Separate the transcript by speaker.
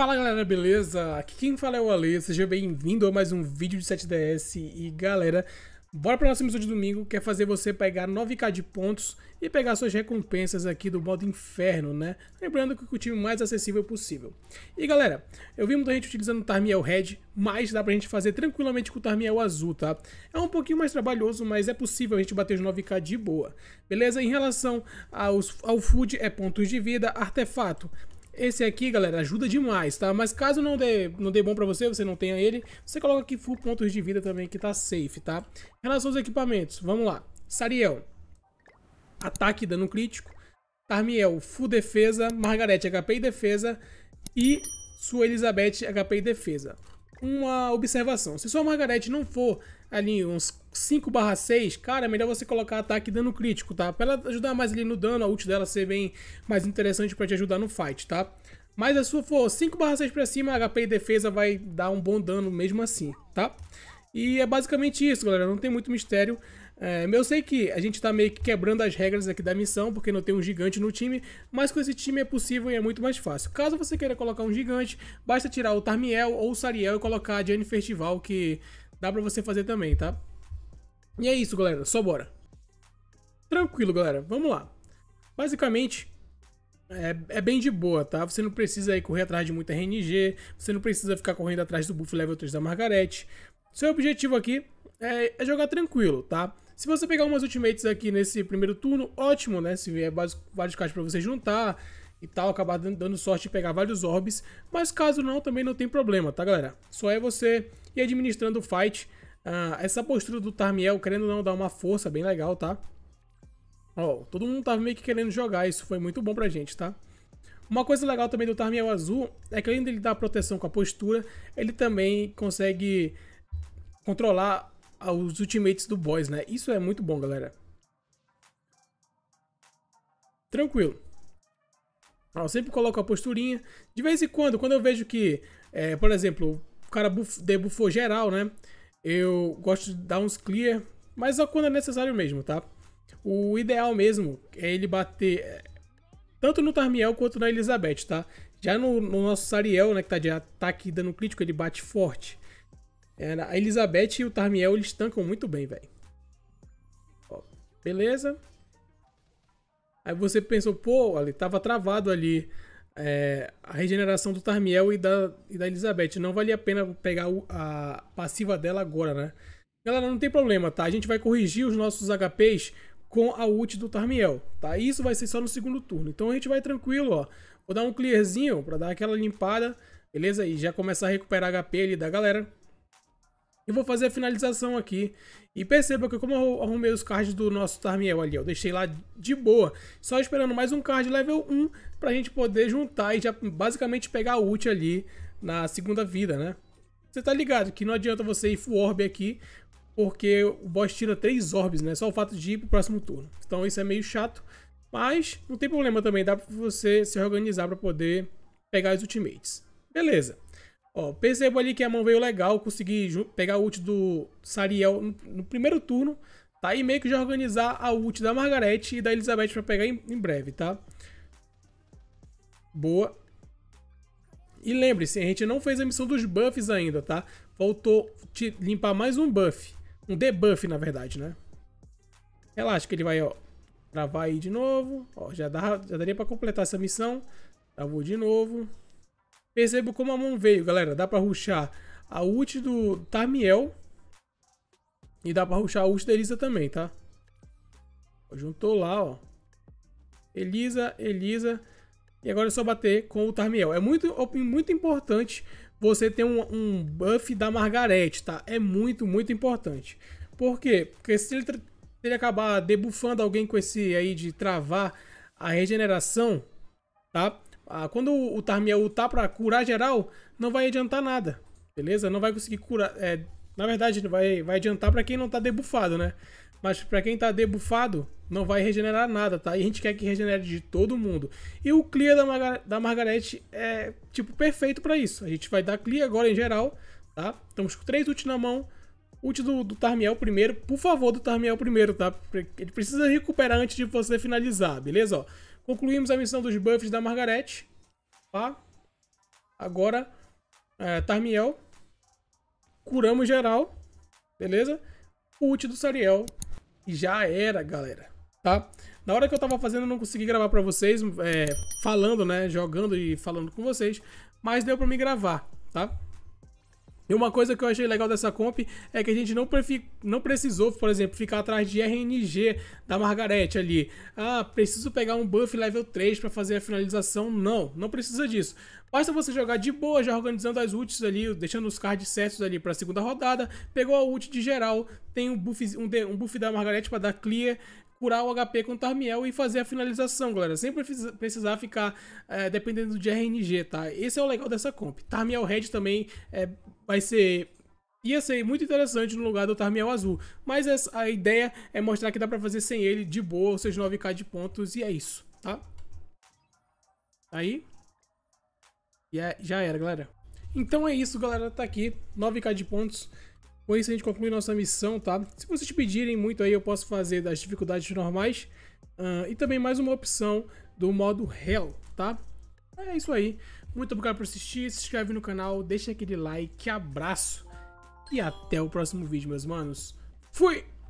Speaker 1: Fala galera, beleza? Aqui quem fala é o Ale, seja bem-vindo a mais um vídeo de 7DS e galera, bora para nosso episódio de domingo, que é fazer você pegar 9k de pontos e pegar suas recompensas aqui do modo inferno, né? Lembrando que o time mais acessível possível. E galera, eu vi muita gente utilizando o Tarmiel Red, mas dá pra gente fazer tranquilamente com o Tarmiel Azul, tá? É um pouquinho mais trabalhoso, mas é possível a gente bater os 9k de boa. Beleza? Em relação aos, ao Food, é pontos de vida, artefato. Esse aqui, galera, ajuda demais, tá? Mas caso não dê, não dê bom pra você, você não tenha ele, você coloca aqui full pontos de vida também, que tá safe, tá? Em relação aos equipamentos, vamos lá. Sariel, ataque dano crítico. Tarmiel, full defesa. Margarete, HP e defesa. E sua Elizabeth, HP e defesa uma observação. Se sua Margaret não for ali uns 5 barra 6, cara, é melhor você colocar ataque e dano crítico, tá? Pra ela ajudar mais ali no dano, a ult dela ser bem mais interessante para te ajudar no fight, tá? Mas a sua for 5 barra 6 pra cima, HP e defesa vai dar um bom dano mesmo assim, tá? E é basicamente isso, galera. Não tem muito mistério. É, eu sei que a gente tá meio que quebrando as regras aqui da missão, porque não tem um gigante no time, mas com esse time é possível e é muito mais fácil. Caso você queira colocar um gigante, basta tirar o Tarmiel ou o Sariel e colocar a Jane Festival, que dá pra você fazer também, tá? E é isso, galera, só bora. Tranquilo, galera, vamos lá. Basicamente, é, é, bem de boa, tá? Você não precisa aí correr atrás de muita RNG, você não precisa ficar correndo atrás do buff level 3 da Margarete, seu objetivo aqui é, é jogar tranquilo, tá? Se você pegar umas ultimates aqui nesse primeiro turno, ótimo, né? Se vier vários cards para você juntar e tal, acabar dando sorte de pegar vários orbs. Mas caso não, também não tem problema, tá, galera? Só é você ir administrando o fight. Ah, essa postura do Tarmiel, querendo não, dar uma força bem legal, tá? Ó, todo mundo tava meio que querendo jogar, isso foi muito bom pra gente, tá? Uma coisa legal também do Tarmiel Azul é que além dele dar proteção com a postura, ele também consegue controlar os ultimates do boss, né? Isso é muito bom, galera. Tranquilo. Eu sempre coloco a posturinha. De vez em quando, quando eu vejo que, é, por exemplo, o cara debuffou geral, né? Eu gosto de dar uns clear, mas só quando é necessário mesmo, tá? O ideal mesmo é ele bater é, tanto no Tarmiel quanto na Elizabeth, tá? Já no, no nosso Sariel, né, que tá de ataque dando crítico, ele bate forte a Elizabeth e o Tarmiel, eles tancam muito bem, velho. Beleza. Aí você pensou, pô, ali tava travado ali é, a regeneração do Tarmiel e da, e da Elizabeth. Não valia a pena pegar o, a passiva dela agora, né? Galera, não tem problema, tá? A gente vai corrigir os nossos HPs com a ult do Tarmiel, tá? Isso vai ser só no segundo turno. Então a gente vai tranquilo, ó. Vou dar um clearzinho pra dar aquela limpada, beleza? E já começar a recuperar HP ali da galera. E vou fazer a finalização aqui. E perceba que como eu arrumei os cards do nosso Tarmiel ali, eu deixei lá de boa. Só esperando mais um card level 1 pra gente poder juntar e já basicamente pegar a ult ali na segunda vida, né? Você tá ligado que não adianta você ir full orb aqui, porque o boss tira 3 orbs, né? Só o fato de ir pro próximo turno. Então isso é meio chato, mas não tem problema também, dá pra você se organizar pra poder pegar os ultimates. Beleza. Ó, percebo ali que a mão veio legal, consegui pegar o ult do Sariel no, no, primeiro turno, tá? E meio que já organizar a ult da Margarete e da Elizabeth pra pegar em, em breve, tá? Boa. E lembre-se, a gente não fez a missão dos buffs ainda, tá? Faltou limpar mais um buff. Um debuff, na verdade, né? Relaxa que ele vai, ó, travar aí de novo. Ó, já, dá, já daria pra completar essa missão. Travou de novo percebo como a mão veio, galera. Dá pra ruxar a ult do Tarmiel. E dá pra ruxar a ult da Elisa também, tá? Juntou lá, ó. Elisa, Elisa. E agora é só bater com o Tarmiel. É muito, muito importante você ter um, um buff da Margarete, tá? É muito, muito importante. Por quê? Porque se ele, se ele acabar debufando alguém com esse aí de travar a regeneração, tá? Ah, quando o Tarmiel tá pra curar geral, não vai adiantar nada, beleza? Não vai conseguir curar... É, na verdade, vai, vai adiantar pra quem não tá debufado, né? Mas pra quem tá debufado, não vai regenerar nada, tá? E a gente quer que regenere de todo mundo. E o clear da, Margar da Margarete é, tipo, perfeito pra isso. A gente vai dar clear agora em geral, tá? Estamos com três ult na mão. Ult do, do Tarmiel primeiro. Por favor, do Tarmiel primeiro, tá? Ele precisa recuperar antes de você finalizar, beleza? Ó. Concluímos a missão dos buffs da Margarete. Tá? Agora, é, Tarmiel. Curamos geral. Beleza? Ult do Sariel. já era, galera. Tá? Na hora que eu tava fazendo, eu não consegui gravar pra vocês. É, falando, né? Jogando e falando com vocês. Mas deu pra me gravar, tá? E uma coisa que eu achei legal dessa comp é que a gente não, não precisou, por exemplo, ficar atrás de RNG da Margarete ali. Ah, preciso pegar um buff level 3 para fazer a finalização. Não, não precisa disso. Basta você jogar de boa, já organizando as ults ali, deixando os cards certos ali para a segunda rodada. Pegou a ult de geral, tem um buff, um, de, um buff da Margarete para dar clear, curar o HP com o Tarmiel e fazer a finalização, galera. Sem precisar ficar é, dependendo de RNG, tá? Esse é o legal dessa comp. Tarmiel Red também é vai ser ia ser muito interessante no lugar do Tarmiel Azul, mas a ideia é mostrar que dá pra fazer sem ele de boa seus 9k de pontos e é isso, tá? Aí. E é, já era, galera. Então é isso, galera, tá aqui, 9k de pontos. Com isso a gente conclui nossa missão, tá? Se vocês pedirem muito aí, eu posso fazer das dificuldades normais. Uh, e também mais uma opção do modo Hell, tá? É isso aí. Muito obrigado por assistir, se inscreve no canal, deixa aquele like, abraço e até o próximo vídeo, meus manos. Fui!